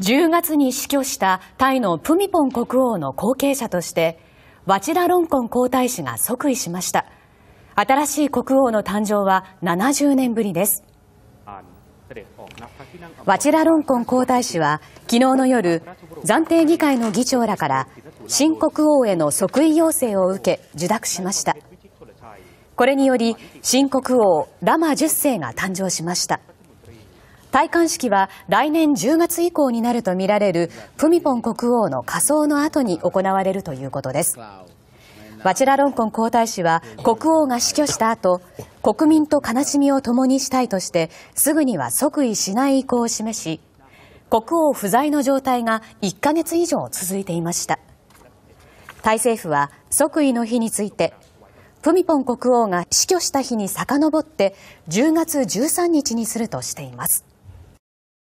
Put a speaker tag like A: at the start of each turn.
A: 10月に死去したタイのプミポン国王の後継者としてワチラロンコン皇太子が即位しました新しい国王の誕生は70年ぶりですワチラロンコン皇太子は昨日の夜暫定議会の議長らから新国王への即位要請を受け受諾しましたこれにより新国王ラマ10世が誕生しました戴冠式は来年10月以降になるとみられるプミポン国王の仮装の後に行われるということです。バチラロンコン皇太子は国王が死去した後、国民と悲しみを共にしたいとして、すぐには即位しない意向を示し、国王不在の状態が1ヶ月以上続いていました。タイ政府は即位の日について、プミポン国王が死去した日に遡って10月13日にするとしています。